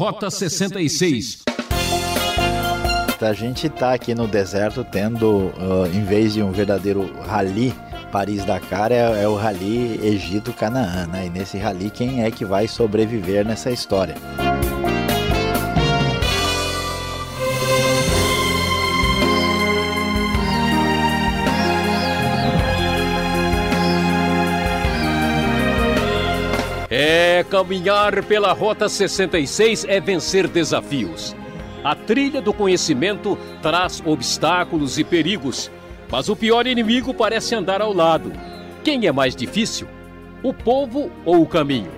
Rota 66. A gente está aqui no deserto tendo, uh, em vez de um verdadeiro rally, Paris-Dakar é, é o rally Egito-Canaã, né? E nesse rally, quem é que vai sobreviver nessa história? É, caminhar pela Rota 66 é vencer desafios. A trilha do conhecimento traz obstáculos e perigos, mas o pior inimigo parece andar ao lado. Quem é mais difícil? O povo ou o caminho?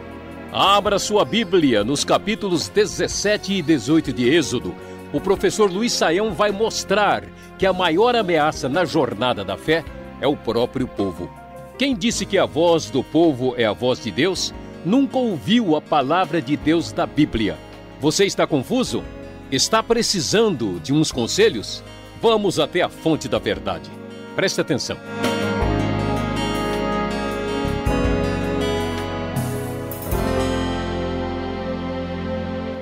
Abra sua Bíblia nos capítulos 17 e 18 de Êxodo. O professor Luiz Saião vai mostrar que a maior ameaça na jornada da fé é o próprio povo. Quem disse que a voz do povo é a voz de Deus? nunca ouviu a palavra de Deus da Bíblia. Você está confuso? Está precisando de uns conselhos? Vamos até a fonte da verdade. Preste atenção.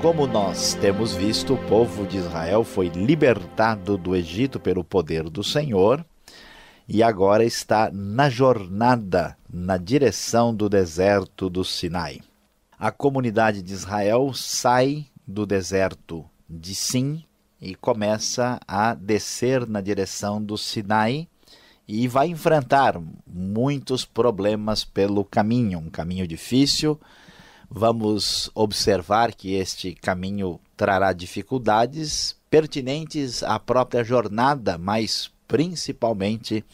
Como nós temos visto, o povo de Israel foi libertado do Egito pelo poder do Senhor e agora está na jornada na direção do deserto do Sinai. A comunidade de Israel sai do deserto de Sim e começa a descer na direção do Sinai e vai enfrentar muitos problemas pelo caminho, um caminho difícil. Vamos observar que este caminho trará dificuldades pertinentes à própria jornada, mas principalmente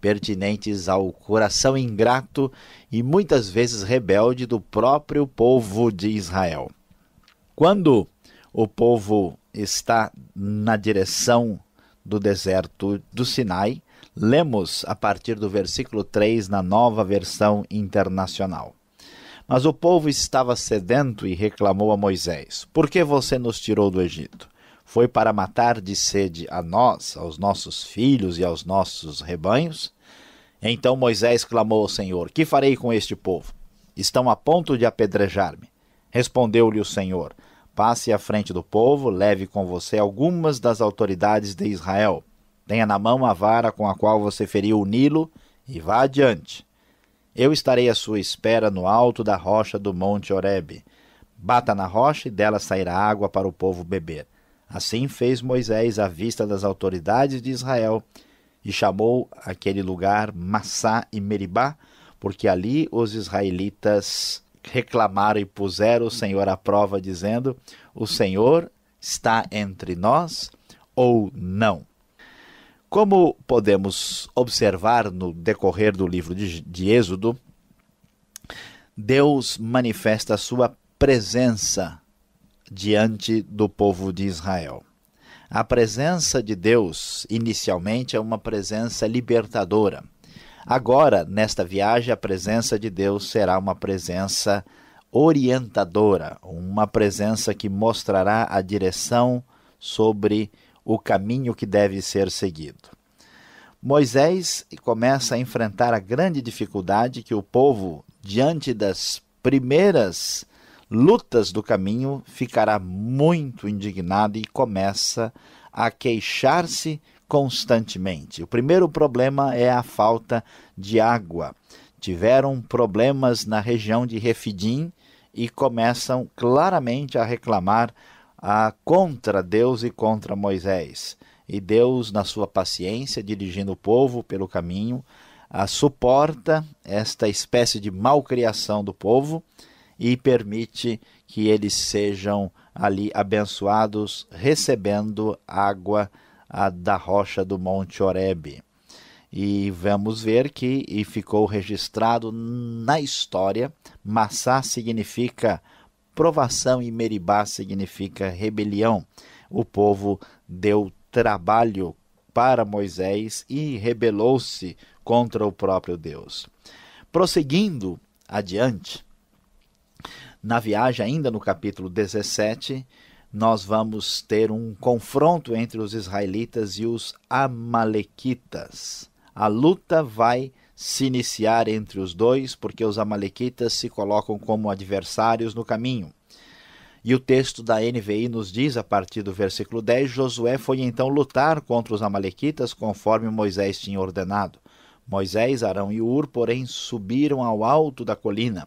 pertinentes ao coração ingrato e muitas vezes rebelde do próprio povo de Israel. Quando o povo está na direção do deserto do Sinai, lemos a partir do versículo 3 na nova versão internacional. Mas o povo estava sedento e reclamou a Moisés: Por que você nos tirou do Egito? foi para matar de sede a nós, aos nossos filhos e aos nossos rebanhos? Então Moisés clamou ao Senhor: Que farei com este povo? Estão a ponto de apedrejar-me. Respondeu-lhe o Senhor: Passe à frente do povo, leve com você algumas das autoridades de Israel. Tenha na mão a vara com a qual você feriu o Nilo e vá adiante. Eu estarei à sua espera no alto da rocha do monte Horebe. Bata na rocha e dela sairá água para o povo beber. Assim fez Moisés à vista das autoridades de Israel e chamou aquele lugar Massá e Meribá, porque ali os israelitas reclamaram e puseram o Senhor à prova, dizendo: O Senhor está entre nós ou não? Como podemos observar no decorrer do livro de, de Êxodo, Deus manifesta a sua presença diante do povo de Israel. A presença de Deus, inicialmente, é uma presença libertadora. Agora, nesta viagem, a presença de Deus será uma presença orientadora, uma presença que mostrará a direção sobre o caminho que deve ser seguido. Moisés começa a enfrentar a grande dificuldade que o povo, diante das primeiras lutas do caminho, ficará muito indignado e começa a queixar-se constantemente. O primeiro problema é a falta de água. Tiveram problemas na região de Refidim e começam claramente a reclamar a, ah, contra Deus e contra Moisés. E Deus, na sua paciência, dirigindo o povo pelo caminho, a, ah, suporta esta espécie de malcriação do povo e permite que eles sejam ali abençoados, recebendo água da rocha do Monte oreb E vamos ver que e ficou registrado na história. Massá significa provação e Meribá significa rebelião. O povo deu trabalho para Moisés e rebelou-se contra o próprio Deus. Prosseguindo adiante, na viagem, ainda no capítulo 17, nós vamos ter um confronto entre os israelitas e os amalequitas. A luta vai se iniciar entre os dois, porque os amalequitas se colocam como adversários no caminho. E o texto da NVI nos diz, a partir do versículo 10, Josué foi então lutar contra os Amalequitas conforme Moisés tinha ordenado. Moisés, Arão e Ur, porém, subiram ao alto da colina.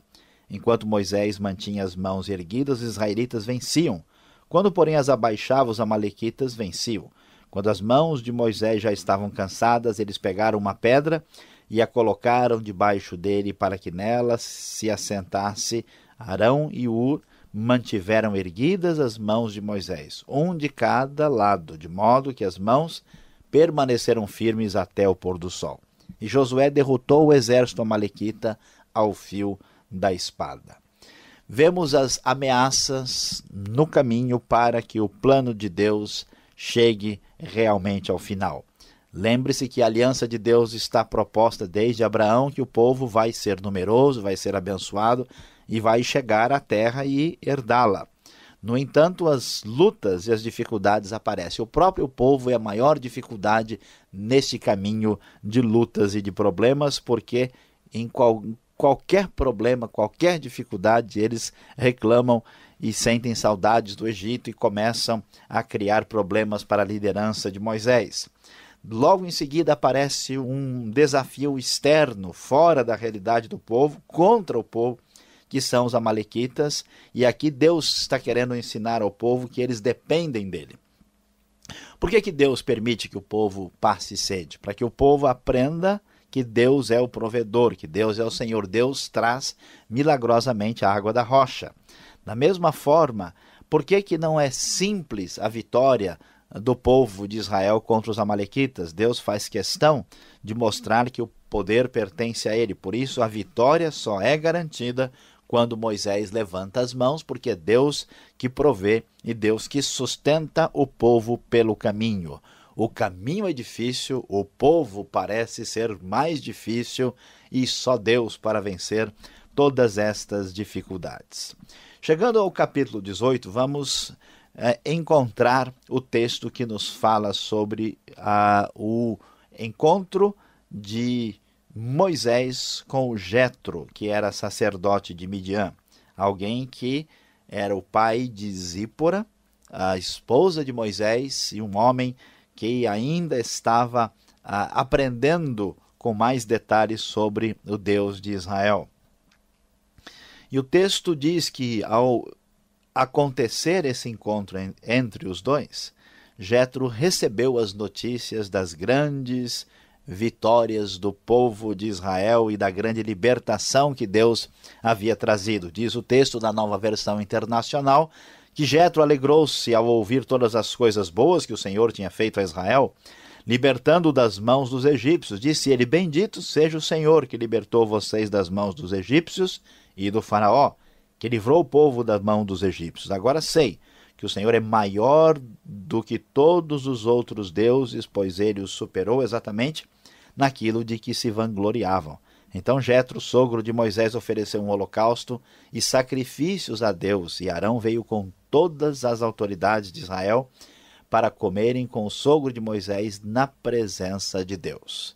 Enquanto Moisés mantinha as mãos erguidas, os israelitas venciam. Quando, porém, as abaixava, os amalequitas venciam. Quando as mãos de Moisés já estavam cansadas, eles pegaram uma pedra e a colocaram debaixo dele para que nela se assentasse Arão e Ur, mantiveram erguidas as mãos de Moisés, um de cada lado, de modo que as mãos permaneceram firmes até o pôr do sol. E Josué derrotou o exército amalequita ao fio da espada. Vemos as ameaças no caminho para que o plano de Deus chegue realmente ao final. Lembre-se que a aliança de Deus está proposta desde Abraão, que o povo vai ser numeroso, vai ser abençoado e vai chegar à terra e herdá-la. No entanto, as lutas e as dificuldades aparecem. O próprio povo é a maior dificuldade nesse caminho de lutas e de problemas, porque em qual, qualquer problema, qualquer dificuldade, eles reclamam e sentem saudades do Egito e começam a criar problemas para a liderança de Moisés. Logo em seguida aparece um desafio externo, fora da realidade do povo, contra o povo, que são os Amalequitas, e aqui Deus está querendo ensinar ao povo que eles dependem dele. Por que, que Deus permite que o povo passe sede? Para que o povo aprenda que Deus é o provedor, que Deus é o Senhor. Deus traz milagrosamente a água da rocha. Da mesma forma, por que, que não é simples a vitória do povo de Israel contra os Amalequitas? Deus faz questão de mostrar que o poder pertence a ele. Por isso, a vitória só é garantida quando Moisés levanta as mãos, porque é Deus que provê e Deus que sustenta o povo pelo caminho. O caminho é difícil, o povo parece ser mais difícil e só Deus para vencer todas estas dificuldades. Chegando ao capítulo 18, vamos é, encontrar o texto que nos fala sobre a, o encontro de Moisés com Jetro, que era sacerdote de Midian, alguém que era o pai de Zípora, a esposa de Moisés e um homem que ainda estava ah, aprendendo com mais detalhes sobre o Deus de Israel. E o texto diz que ao acontecer esse encontro entre os dois, Jetro recebeu as notícias das grandes vitórias do povo de Israel e da grande libertação que Deus havia trazido. Diz o texto da Nova Versão Internacional: que Jetro alegrou-se ao ouvir todas as coisas boas que o Senhor tinha feito a Israel, libertando-o das mãos dos egípcios. Disse ele: Bendito seja o Senhor que libertou vocês das mãos dos egípcios e do Faraó, que livrou o povo da mão dos egípcios. Agora sei que o Senhor é maior do que todos os outros deuses, pois ele os superou exatamente naquilo de que se vangloriavam. Então Jetro, sogro de Moisés, ofereceu um holocausto e sacrifícios a Deus, e Arão veio com todas as autoridades de Israel para comerem com o sogro de Moisés na presença de Deus.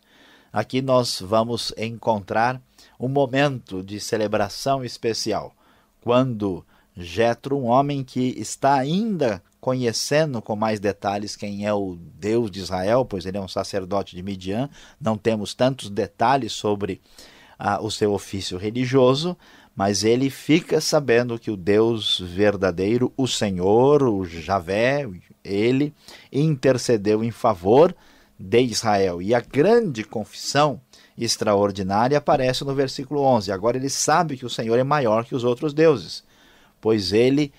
Aqui nós vamos encontrar um momento de celebração especial, quando Jetro, um homem que está ainda conhecendo com mais detalhes quem é o Deus de Israel, pois ele é um sacerdote de Midian, não temos tantos detalhes sobre ah, o seu ofício religioso, mas ele fica sabendo que o Deus verdadeiro, o Senhor, o Javé, ele intercedeu em favor de Israel. E a grande confissão extraordinária aparece no versículo 11. Agora ele sabe que o Senhor é maior que os outros deuses, pois ele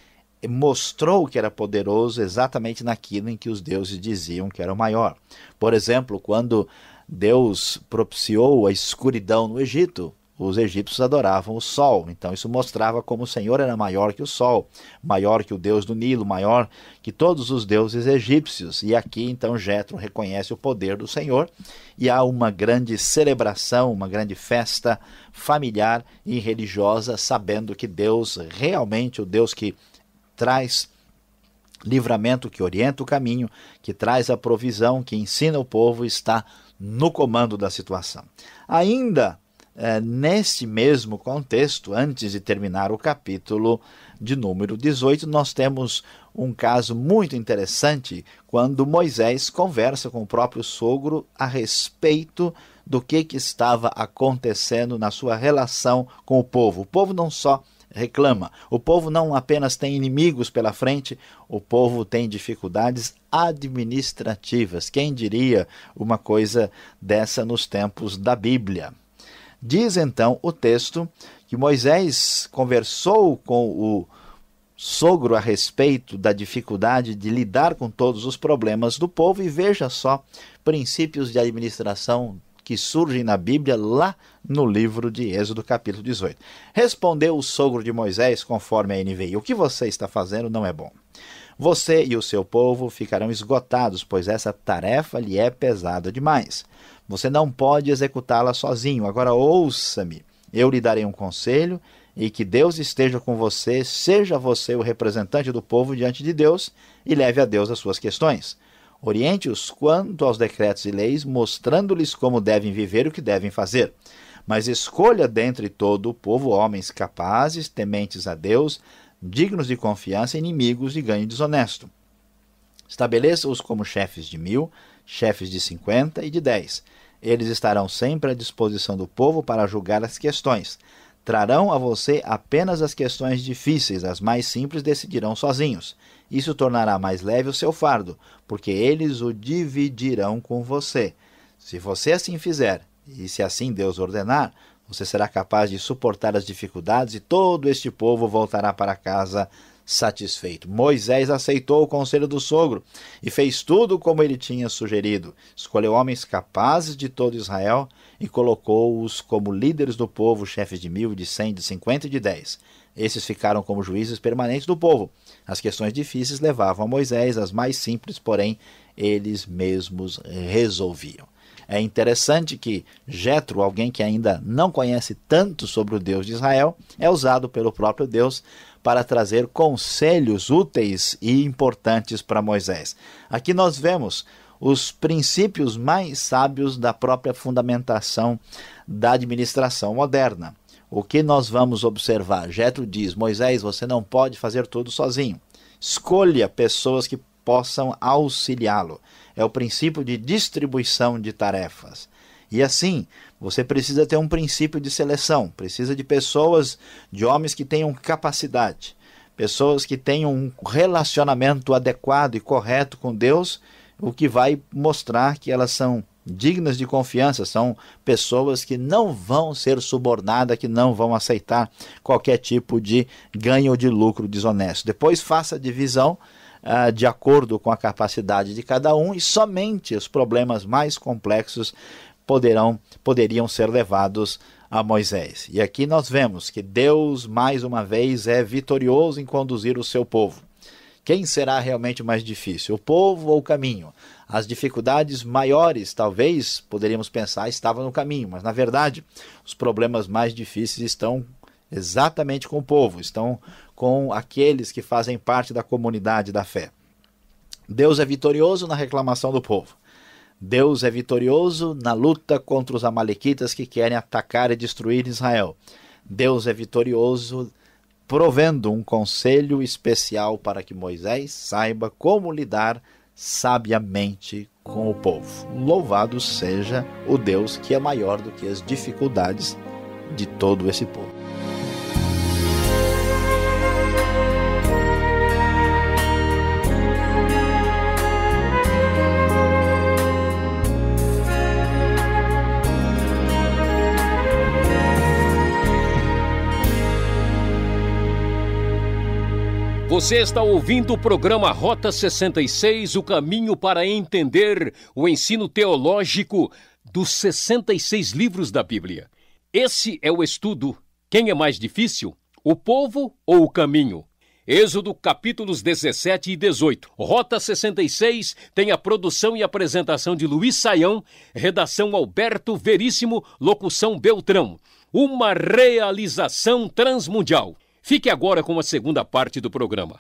mostrou que era poderoso exatamente naquilo em que os deuses diziam que era o maior. Por exemplo, quando Deus propiciou a escuridão no Egito, os egípcios adoravam o sol. Então isso mostrava como o Senhor era maior que o sol, maior que o deus do Nilo, maior que todos os deuses egípcios. E aqui então Jetro reconhece o poder do Senhor e há uma grande celebração, uma grande festa familiar e religiosa, sabendo que Deus realmente o Deus que traz livramento, que orienta o caminho, que traz a provisão, que ensina o povo, está no comando da situação. Ainda neste é, nesse mesmo contexto, antes de terminar o capítulo de número 18, nós temos um caso muito interessante quando Moisés conversa com o próprio sogro a respeito do que, que estava acontecendo na sua relação com o povo. O povo não só reclama, o povo não apenas tem inimigos pela frente, o povo tem dificuldades administrativas. Quem diria uma coisa dessa nos tempos da Bíblia? Diz então o texto que Moisés conversou com o sogro a respeito da dificuldade de lidar com todos os problemas do povo e veja só princípios de administração que surgem na Bíblia lá no livro de Êxodo, capítulo 18. Respondeu o sogro de Moisés, conforme a NVI: O que você está fazendo não é bom. Você e o seu povo ficarão esgotados, pois essa tarefa lhe é pesada demais. Você não pode executá-la sozinho. Agora ouça-me. Eu lhe darei um conselho e que Deus esteja com você, seja você o representante do povo diante de Deus e leve a Deus as suas questões. Oriente-os quanto aos decretos e leis, mostrando-lhes como devem viver e o que devem fazer. Mas escolha dentre todo o povo homens capazes, tementes a Deus, dignos de confiança, inimigos de ganho desonesto. Estabeleça-os como chefes de mil, chefes de cinquenta e de dez eles estarão sempre à disposição do povo para julgar as questões. Trarão a você apenas as questões difíceis, as mais simples decidirão sozinhos. Isso tornará mais leve o seu fardo, porque eles o dividirão com você. Se você assim fizer, e se assim Deus ordenar, você será capaz de suportar as dificuldades e todo este povo voltará para casa satisfeito. Moisés aceitou o conselho do sogro e fez tudo como ele tinha sugerido. Escolheu homens capazes de todo Israel e colocou-os como líderes do povo, chefes de mil, de cem, de cinquenta e de dez. Esses ficaram como juízes permanentes do povo. As questões difíceis levavam a Moisés, as mais simples, porém, eles mesmos resolviam. É interessante que Jetro, alguém que ainda não conhece tanto sobre o Deus de Israel, é usado pelo próprio Deus para trazer conselhos úteis e importantes para Moisés. Aqui nós vemos os princípios mais sábios da própria fundamentação da administração moderna. O que nós vamos observar? Jetro diz: Moisés, você não pode fazer tudo sozinho. Escolha pessoas que possam auxiliá-lo. É o princípio de distribuição de tarefas. E assim, você precisa ter um princípio de seleção, precisa de pessoas, de homens que tenham capacidade, pessoas que tenham um relacionamento adequado e correto com Deus, o que vai mostrar que elas são dignas de confiança, são pessoas que não vão ser subornadas, que não vão aceitar qualquer tipo de ganho ou de lucro desonesto. Depois faça a divisão ah, de acordo com a capacidade de cada um e somente os problemas mais complexos poderão, poderiam ser levados a Moisés. E aqui nós vemos que Deus, mais uma vez, é vitorioso em conduzir o seu povo. Quem será realmente mais difícil, o povo ou o caminho? As dificuldades maiores, talvez, poderíamos pensar, estavam no caminho, mas na verdade, os problemas mais difíceis estão exatamente com o povo, estão com aqueles que fazem parte da comunidade da fé. Deus é vitorioso na reclamação do povo. Deus é vitorioso na luta contra os amalequitas que querem atacar e destruir Israel. Deus é vitorioso provendo um conselho especial para que Moisés saiba como lidar sabiamente com o povo. Louvado seja o Deus que é maior do que as dificuldades de todo esse povo. Você está ouvindo o programa Rota 66, o caminho para entender o ensino teológico dos 66 livros da Bíblia. Esse é o estudo. Quem é mais difícil? O povo ou o caminho? Êxodo capítulos 17 e 18. Rota 66 tem a produção e apresentação de Luiz Saião, redação Alberto Veríssimo, locução Beltrão. Uma realização transmundial. Fique agora com a segunda parte do programa.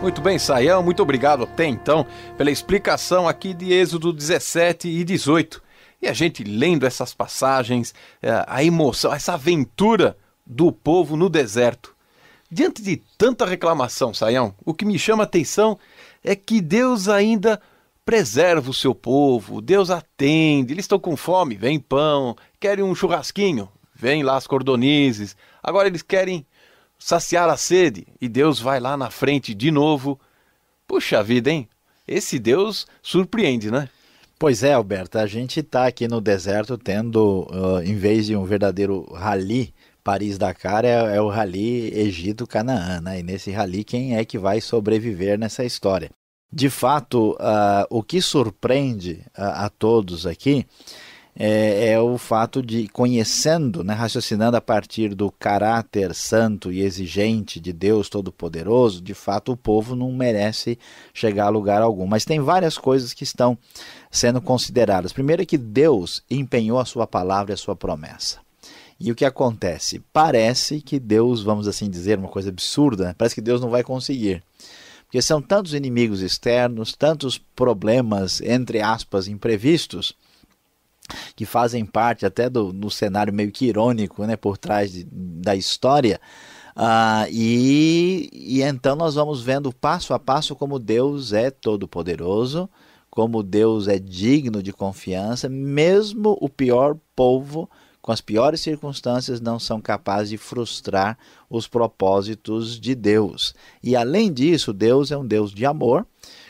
Muito bem, Saião, muito obrigado até então pela explicação aqui de Êxodo 17 e 18. E a gente lendo essas passagens, é, a emoção, essa aventura do povo no deserto. Diante de tanta reclamação, Saião, o que me chama a atenção é que Deus ainda preserva o seu povo, Deus atende, eles estão com fome, vem pão, querem um churrasquinho, vem lá as cordonizes. Agora eles querem saciar a sede e Deus vai lá na frente de novo. Puxa vida, hein? Esse Deus surpreende, né? Pois é, Alberto, a gente está aqui no deserto tendo, uh, em vez de um verdadeiro rally, Paris-Dakar é, é o rally Egito-Canaã, né? E nesse rally, quem é que vai sobreviver nessa história? De fato, uh, o que surpreende uh, a todos aqui é, é o fato de, conhecendo, né, raciocinando a partir do caráter santo e exigente de Deus Todo-Poderoso, de fato o povo não merece chegar a lugar algum. Mas tem várias coisas que estão sendo consideradas. Primeiro é que Deus empenhou a sua palavra e a sua promessa. E o que acontece? Parece que Deus, vamos assim dizer, uma coisa absurda, né? parece que Deus não vai conseguir. Porque são tantos inimigos externos, tantos problemas, entre aspas, imprevistos, que fazem parte até do, cenário meio que irônico né, por trás de, da história. ah, e, e então nós vamos vendo passo a passo como Deus é todo-poderoso, como Deus é digno de confiança, mesmo o pior povo, com as piores circunstâncias, não são capazes de frustrar os propósitos de Deus. E além disso, Deus é um Deus de amor,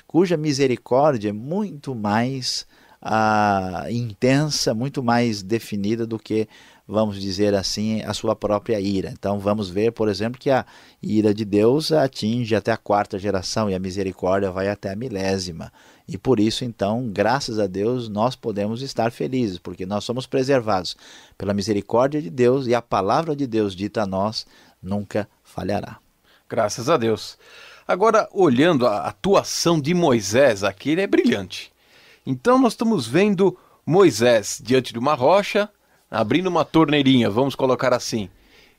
cuja misericórdia é muito mais ah, intensa, muito mais definida do que, vamos dizer assim, a sua própria ira. Então vamos ver, por exemplo, que a ira de Deus atinge até a quarta geração e a misericórdia vai até a milésima. E por isso, então, graças a Deus, nós podemos estar felizes, porque nós somos preservados pela misericórdia de Deus e a palavra de Deus dita a nós nunca falhará. Graças a Deus. Agora, olhando a atuação de Moisés aqui, ele é brilhante. Então nós estamos vendo Moisés diante de uma rocha, abrindo uma torneirinha, vamos colocar assim.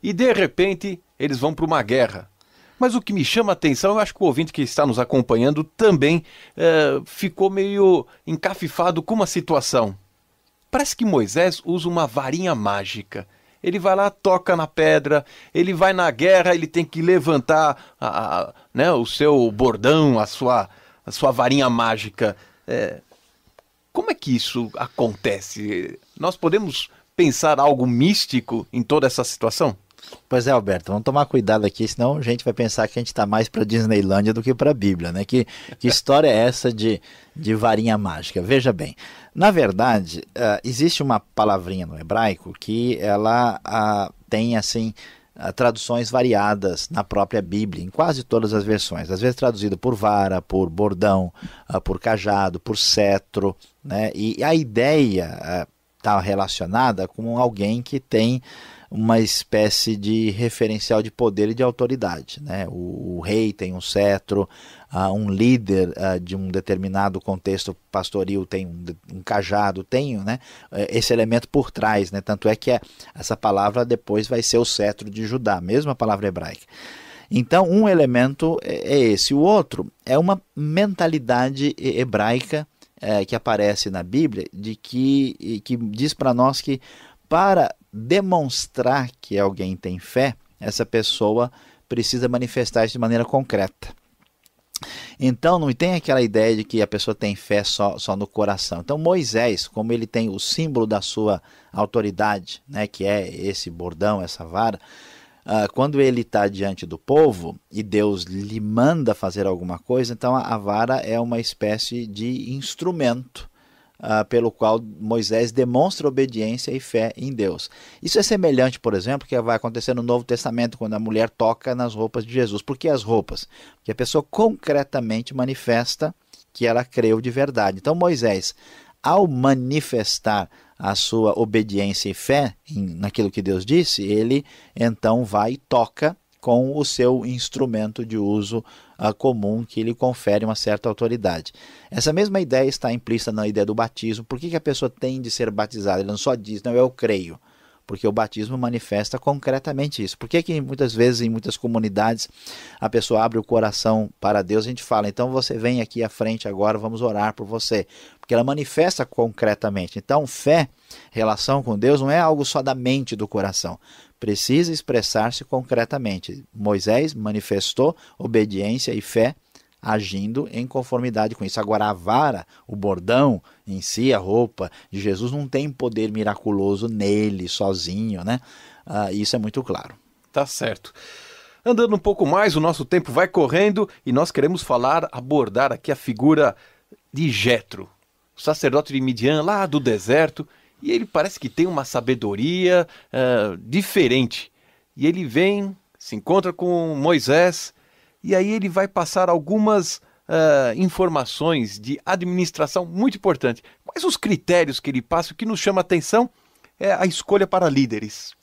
E de repente eles vão para uma guerra. Mas o que me chama a atenção, eu acho que o ouvinte que está nos acompanhando também é, ficou meio encafifado com uma situação. Parece que Moisés usa uma varinha mágica. Ele vai lá, toca na pedra, ele vai na guerra, ele tem que levantar a, a, né, o seu bordão, a sua, a sua varinha mágica. É, como é que isso acontece? Nós podemos pensar algo místico em toda essa situação? Pois é, Alberto, vamos tomar cuidado aqui, senão a gente vai pensar que a gente está mais para Disneylândia do que para a Bíblia, né? Que, que história é essa de, de varinha mágica? Veja bem, na verdade, uh, existe uma palavrinha no hebraico que ela uh, tem, assim, traduções variadas na própria Bíblia, em quase todas as versões. Às vezes traduzido por vara, por bordão, ah, por cajado, por cetro. Né? E a ideia está ah, relacionada com alguém que tem uma espécie de referencial de poder e de autoridade. Né? O, o rei tem um cetro, uh, um líder uh, de um determinado contexto pastoril tem um, um cajado, tem né, é, esse elemento por trás. Né? Tanto é que é, essa palavra depois vai ser o cetro de Judá, mesma palavra hebraica. Então, um elemento é, é esse. O outro é uma mentalidade hebraica é, que aparece na Bíblia, de que, que diz para nós que para demonstrar que alguém tem fé, essa pessoa precisa manifestar isso de maneira concreta. Então não tem aquela ideia de que a pessoa tem fé só, só no coração. Então Moisés, como ele tem o símbolo da sua autoridade, né, que é esse bordão, essa vara, uh, quando ele está diante do povo e Deus lhe manda fazer alguma coisa, então a, a vara é uma espécie de instrumento uh, pelo qual Moisés demonstra obediência e fé em Deus. Isso é semelhante, por exemplo, que vai acontecer no Novo Testamento, quando a mulher toca nas roupas de Jesus. Por que as roupas? Porque a pessoa concretamente manifesta que ela creu de verdade. Então, Moisés, ao manifestar a sua obediência e fé naquilo que Deus disse, ele então vai e toca com o seu instrumento de uso uh, comum que lhe confere uma certa autoridade. Essa mesma ideia está implícita na ideia do batismo. Por que, que a pessoa tem de ser batizada? Ele não só diz, não, eu creio porque o batismo manifesta concretamente isso. Por que, que muitas vezes em muitas comunidades a pessoa abre o coração para Deus? A gente fala, então você vem aqui à frente agora, vamos orar por você, porque ela manifesta concretamente. Então, fé, relação com Deus, não é algo só da mente do coração, precisa expressar-se concretamente. Moisés manifestou obediência e fé agindo em conformidade com isso. Agora, a vara, o bordão em si, a roupa de Jesus, não tem poder miraculoso nele, sozinho, né? Ah, isso é muito claro. Tá certo. Andando um pouco mais, o nosso tempo vai correndo e nós queremos falar, abordar aqui a figura de Jetro, o sacerdote de Midian lá do deserto, e ele parece que tem uma sabedoria uh, diferente. E ele vem, se encontra com Moisés e aí ele vai passar algumas uh, informações de administração muito importantes. Quais os critérios que ele passa? O que nos chama a atenção é a escolha para líderes.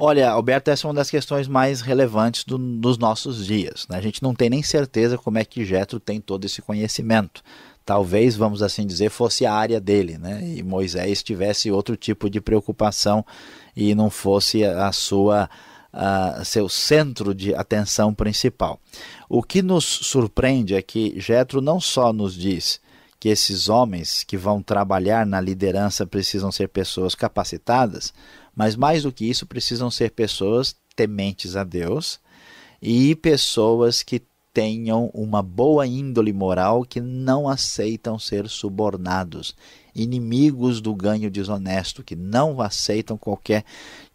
Olha, Alberto, essa é uma das questões mais relevantes do, dos nossos dias. Né? A gente não tem nem certeza como é que Jetro tem todo esse conhecimento. Talvez, vamos assim dizer, fosse a área dele, né? E Moisés tivesse outro tipo de preocupação e não fosse a sua uh, seu centro de atenção principal. O que nos surpreende é que Jetro não só nos diz que esses homens que vão trabalhar na liderança precisam ser pessoas capacitadas, mas mais do que isso, precisam ser pessoas tementes a Deus e pessoas que tenham uma boa índole moral que não aceitam ser subornados, inimigos do ganho desonesto, que não aceitam qualquer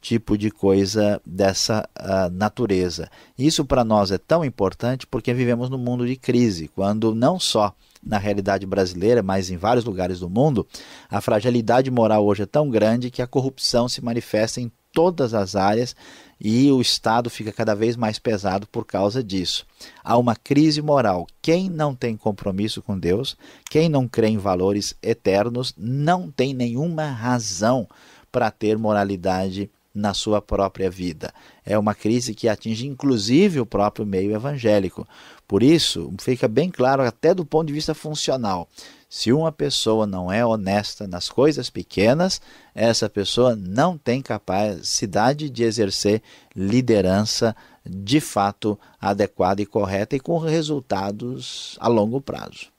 tipo de coisa dessa uh, natureza. Isso para nós é tão importante porque vivemos num mundo de crise, quando não só na realidade brasileira, mas em vários lugares do mundo, a fragilidade moral hoje é tão grande que a corrupção se manifesta em todas as áreas e o Estado fica cada vez mais pesado por causa disso. Há uma crise moral. Quem não tem compromisso com Deus, quem não crê em valores eternos, não tem nenhuma razão para ter moralidade na sua própria vida. É uma crise que atinge inclusive o próprio meio evangélico. Por isso, fica bem claro, até do ponto de vista funcional, se uma pessoa não é honesta nas coisas pequenas, essa pessoa não tem capacidade de exercer liderança de fato adequada e correta e com resultados a longo prazo.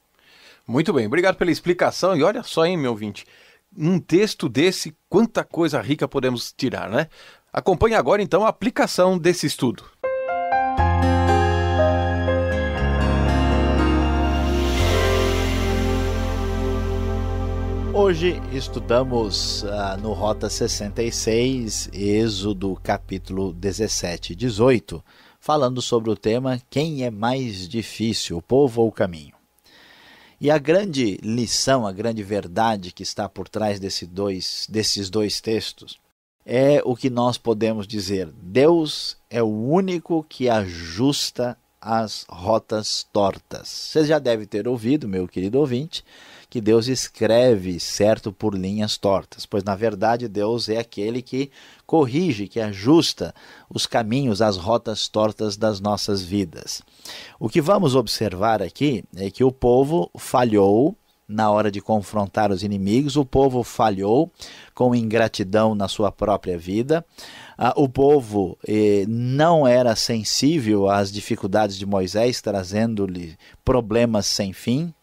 Muito bem, obrigado pela explicação. E olha só, hein, meu ouvinte, um texto desse, quanta coisa rica podemos tirar, né? Acompanhe agora então a aplicação desse estudo. Hoje estudamos ah, no Rota 66, Êxodo capítulo 17 e 18, falando sobre o tema Quem é mais difícil, o povo ou o caminho? E a grande lição, a grande verdade que está por trás desse dois, desses dois textos é o que nós podemos dizer: Deus é o único que ajusta as rotas tortas. Você já deve ter ouvido, meu querido ouvinte que Deus escreve certo por linhas tortas, pois na verdade Deus é aquele que corrige, que ajusta os caminhos, as rotas tortas das nossas vidas. O que vamos observar aqui é que o povo falhou na hora de confrontar os inimigos, o povo falhou com ingratidão na sua própria vida, ah, o povo eh, não era sensível às dificuldades de Moisés, trazendo-lhe problemas sem fim.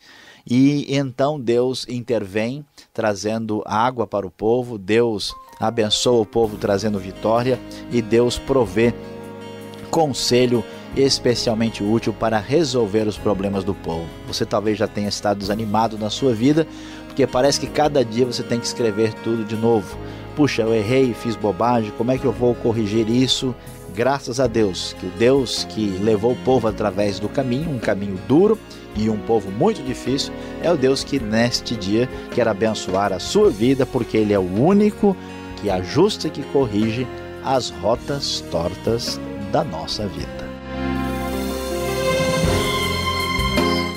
E então Deus intervém, trazendo água para o povo, Deus abençoa o povo, trazendo vitória, e Deus provê conselho especialmente útil para resolver os problemas do povo. Você talvez já tenha estado desanimado na sua vida, porque parece que cada dia você tem que escrever tudo de novo. Puxa, eu errei, fiz bobagem, como é que eu vou corrigir isso? Graças a Deus, que o Deus que levou o povo através do caminho, um caminho duro, e um povo muito difícil, é o Deus que neste dia quer abençoar a sua vida, porque Ele é o único que ajusta e que corrige as rotas tortas da nossa vida.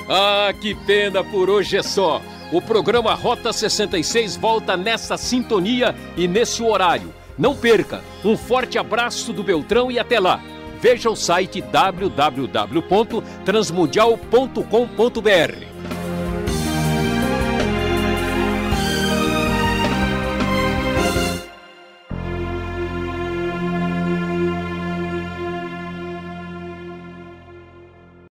Ah, que pena por hoje é só. O programa Rota 66 volta nessa sintonia e nesse horário. Não perca! Um forte abraço do Beltrão e até lá! veja o site www.transmundial.com.br.